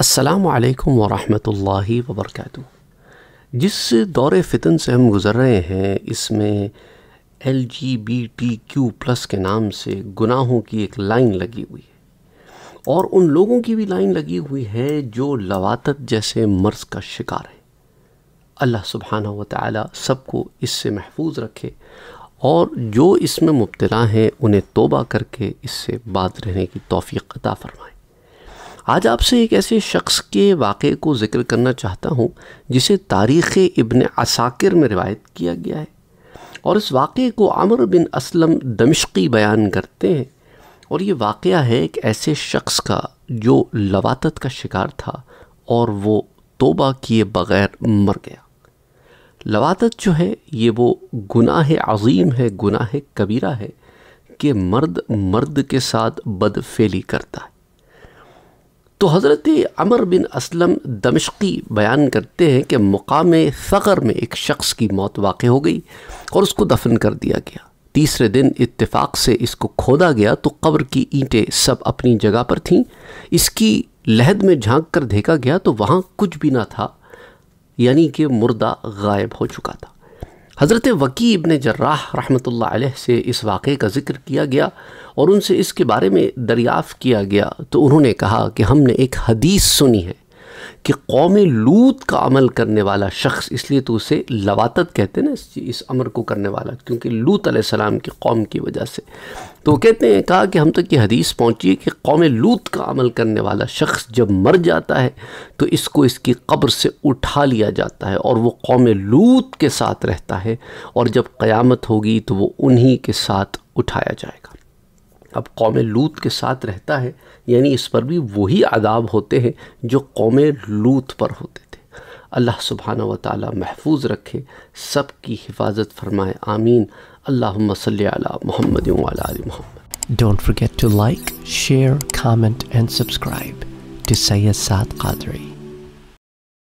असलकम वरहमल वबरक जिस दौर फितन से हम गुज़र रहे हैं इसमें L G B T Q plus के नाम से गुनाहों की एक लाइन लगी हुई है और उन लोगों की भी लाइन लगी हुई है जो लवातत जैसे मर्ज़ का शिकार है अल्लाह सुबहाना व ताली सबको इससे महफूज रखे और जो इसमें मुब्तला हैं उन्हें तोबा करके इससे बात रहने की तोफ़ी अता फ़रमाएँ आज आपसे एक ऐसे शख्स के वाक़े को ज़िक्र करना चाहता हूँ जिसे तारीख़ इबन असाकिर में रिवायत किया गया है और इस वाक़े को आमर बिन असलम दमशकी बयान करते हैं और ये वाक़ है एक ऐसे शख्स का जो लवातत का शिकार था और वो तोबा किए बग़ैर मर गया लवातत जो है ये वो गुनाह अजीम है गुनाह कबीरा है कि मर्द मर्द के साथ बदफेली करता है तो हज़रत अमर बिन असलम दमिश्की बयान करते हैं कि मुकाम फ़र में एक शख्स की मौत वाक़ हो गई और उसको दफन कर दिया गया तीसरे दिन इत्तेफाक से इसको खोदा गया तो कब्र की ईंटें सब अपनी जगह पर थीं इसकी लहद में झांक कर देखा गया तो वहाँ कुछ भी ना था यानी कि मुर्दा गायब हो चुका था हज़रत वकी इबन जर्राह रहमतुल्लाह अलैह से इस वाक़े का ज़िक्र किया गया और उनसे इसके बारे में दरियाफ़ किया गया तो उन्होंने कहा कि हमने एक हदीस सुनी है कि कौम लूत का अमल करने वाला शख्स इसलिए तो उसे लवातत कहते हैं ना इस अमर को करने वाला क्योंकि लूत सलाम की कौम की वजह से तो वो कहते हैं कहा कि हम तक तो ये हदीस पहुँची कि कौम लूत का अमल करने वाला शख्स जब मर जाता है तो इसको इसकी कब्र से उठा लिया जाता है और वो कौम लूत के साथ रहता है और जब क़्यामत होगी तो वो उन्हीं के साथ उठाया जाएगा अब कौम लूत के साथ रहता है यानी इस पर भी वही आदाब होते हैं जो कौम लूत पर होते थे अल्लाह सुबहाना व ताली महफूज रखे सब की हिफाजत फरमाए आमीन अल्लाह सल Muhammad Muhammad don't forget to like share comment and subscribe to Syed Saad Qadri